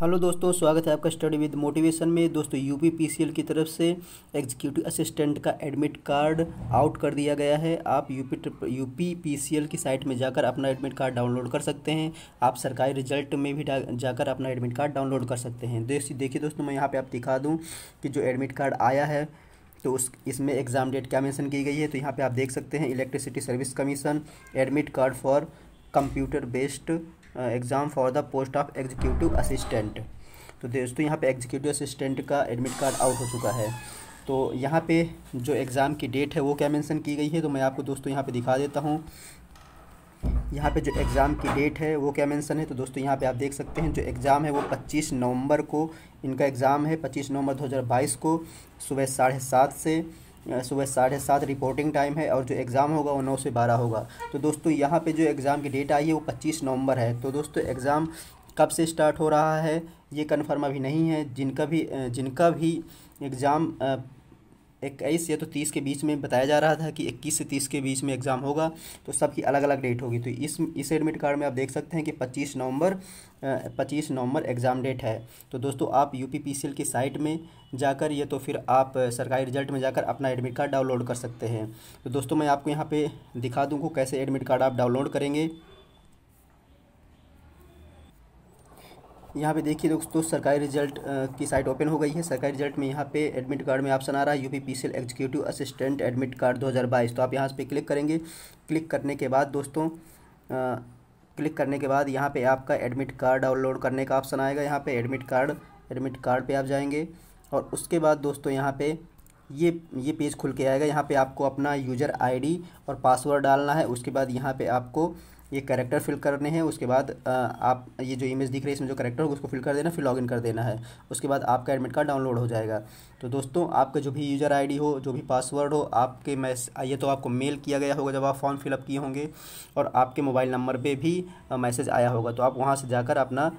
hello दोस्तों स्वागत है आपका स्टडी विद मोटिवेशन में दोस्तों यूपी पीसीएल की तरफ से एग्जीक्यूटिव असिस्टेंट का एडमिट कार्ड आउट कर दिया गया है आप यूपी यूपी पीसीएल की साइट में जाकर अपना एडमिट कार्ड डाउनलोड कर सकते हैं आप सरकारी रिजल्ट में भी जाकर अपना एडमिट कार्ड डाउनलोड कर सकते हैं देखिए दोस्तों मैं यहाँ पर आप दिखा दूँ कि जो एडमिट कार्ड आया है तो उस इसमें एग्ज़ाम डेट क्या मैंसन की गई है तो यहाँ पर आप देख सकते हैं electricity service commission admit card for computer based exam for the post of executive assistant तो दोस्तों यहाँ पे एग्जीक्यूटिव असिस्टेंट का एडमिट कार्ड आउट हो चुका है तो यहाँ पे जो एग्ज़ाम की डेट है वो क्या मेंशन की गई है तो मैं आपको दोस्तों यहाँ पे दिखा देता हूँ यहाँ पे जो एग्ज़ाम की डेट है वो क्या मेंशन है तो दोस्तों यहाँ पे आप देख सकते हैं जो एग्ज़ाम है वो 25 नवंबर को इनका एग्ज़ाम है 25 नवंबर 2022 को सुबह साढ़े सात से सुबह साढ़े सात रिपोर्टिंग टाइम है और जो एग्ज़ाम होगा वो नौ से बारह होगा तो दोस्तों यहाँ पे जो एग्ज़ाम की डेट आई है वो पच्चीस नवंबर है तो दोस्तों एग्ज़ाम कब से स्टार्ट हो रहा है ये कन्फर्म अभी नहीं है जिनका भी जिनका भी एग्ज़ाम इक्कीस या तो तीस के बीच में बताया जा रहा था कि इक्कीस से तीस के बीच में एग्ज़ाम होगा तो सबकी अलग अलग डेट होगी तो इस इस एडमिट कार्ड में आप देख सकते हैं कि पच्चीस नवंबर पच्चीस नवंबर एग्ज़ाम डेट है तो दोस्तों आप यू पी की साइट में जाकर या तो फिर आप सरकारी रिजल्ट में जाकर अपना एडमिट कार्ड डाउनलोड कर सकते हैं तो दोस्तों मैं आपको यहाँ पर दिखा दूँ कैसे एडमिट कार्ड आप डाउनलोड करेंगे यहाँ पे देखिए दोस्तों सरकारी रिजल्ट की साइट ओपन हो गई है सरकारी रिजल्ट में यहाँ पे एडमिट कार्ड में ऑप्शन आ रहा है UP PCL executive assistant admit card 2022 तो आप यहाँ पे क्लिक करेंगे क्लिक करने के बाद दोस्तों आ, क्लिक करने के बाद यहाँ पे आपका एडमिट कार्ड डाउनलोड करने का ऑप्शन आएगा यहाँ पर एडमिट कार्ड एडमिट कार्ड पर आप जाएंगे और उसके बाद दोस्तों यहाँ पर ये ये पेज खुल के आएगा यहाँ पर आपको अपना यूज़र आई और पासवर्ड डालना है उसके बाद यहाँ पर आपको ये करेक्टर फिल करने हैं उसके बाद आप ये जो इमेज दिख रही है इसमें जो करेक्टर होगा उसको फिल कर देना फिर लॉगिन कर देना है उसके बाद आपका एडमिट कार्ड डाउनलोड हो जाएगा तो दोस्तों आपका जो भी यूज़र आईडी हो जो भी पासवर्ड हो आपके मैस ये तो आपको मेल किया गया होगा जब आप फॉर्म फिलअप किए होंगे और आपके मोबाइल नंबर पर भी मैसेज आया होगा तो आप वहाँ से जाकर अपना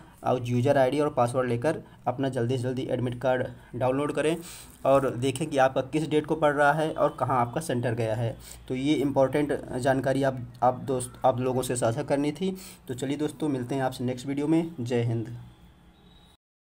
यूज़र आईडी और पासवर्ड लेकर अपना जल्दी से जल्दी एडमिट कार्ड डाउनलोड करें और देखें कि आपका किस डेट को पड़ रहा है और कहाँ आपका सेंटर गया है तो ये इम्पोर्टेंट जानकारी आप आप दोस्त आप लोगों से साझा करनी थी तो चलिए दोस्तों मिलते हैं आपसे नेक्स्ट वीडियो में जय हिंद